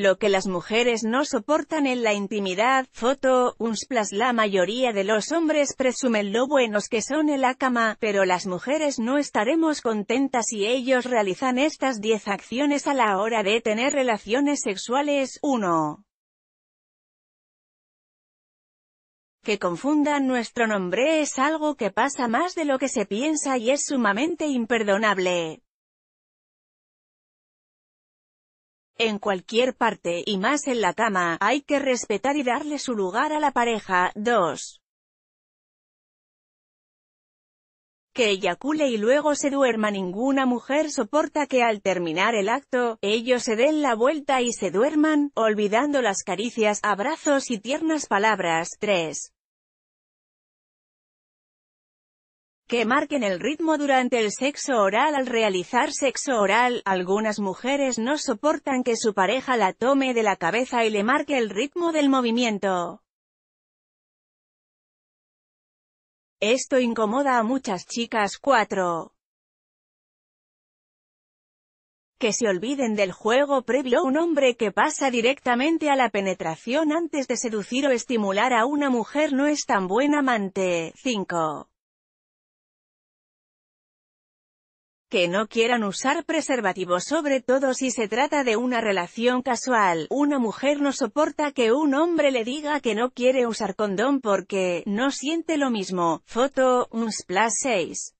Lo que las mujeres no soportan en la intimidad, foto, unsplas La mayoría de los hombres presumen lo buenos que son en la cama, pero las mujeres no estaremos contentas si ellos realizan estas 10 acciones a la hora de tener relaciones sexuales. 1. Que confundan nuestro nombre es algo que pasa más de lo que se piensa y es sumamente imperdonable. En cualquier parte, y más en la cama, hay que respetar y darle su lugar a la pareja. 2. que eyacule y luego se duerma. Ninguna mujer soporta que al terminar el acto, ellos se den la vuelta y se duerman, olvidando las caricias, abrazos y tiernas palabras. 3. que marquen el ritmo durante el sexo oral al realizar sexo oral, algunas mujeres no soportan que su pareja la tome de la cabeza y le marque el ritmo del movimiento. Esto incomoda a muchas chicas 4. Que se olviden del juego previo un hombre que pasa directamente a la penetración antes de seducir o estimular a una mujer no es tan buen amante. 5. que no quieran usar preservativos sobre todo si se trata de una relación casual. Una mujer no soporta que un hombre le diga que no quiere usar condón porque, no siente lo mismo. Foto, un 6.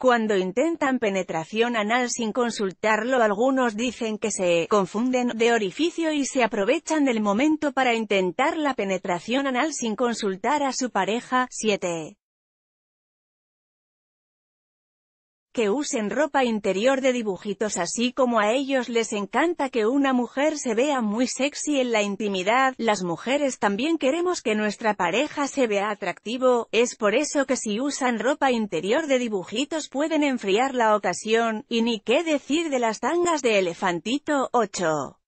Cuando intentan penetración anal sin consultarlo algunos dicen que se confunden de orificio y se aprovechan del momento para intentar la penetración anal sin consultar a su pareja. 7. que usen ropa interior de dibujitos así como a ellos les encanta que una mujer se vea muy sexy en la intimidad, las mujeres también queremos que nuestra pareja se vea atractivo, es por eso que si usan ropa interior de dibujitos pueden enfriar la ocasión, y ni qué decir de las tangas de elefantito, 8.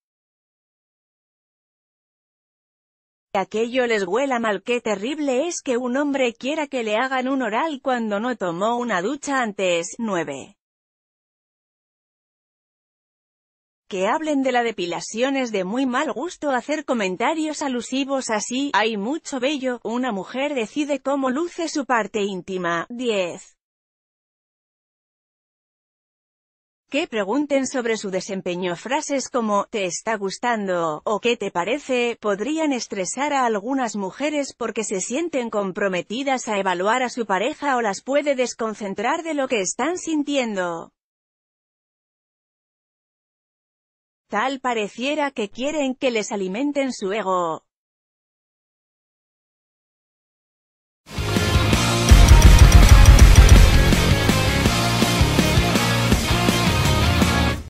Aquello les huela mal qué terrible es que un hombre quiera que le hagan un oral cuando no tomó una ducha antes. 9. Que hablen de la depilación es de muy mal gusto hacer comentarios alusivos así, hay mucho bello, una mujer decide cómo luce su parte íntima. 10. que pregunten sobre su desempeño frases como «te está gustando» o «qué te parece» podrían estresar a algunas mujeres porque se sienten comprometidas a evaluar a su pareja o las puede desconcentrar de lo que están sintiendo. Tal pareciera que quieren que les alimenten su ego,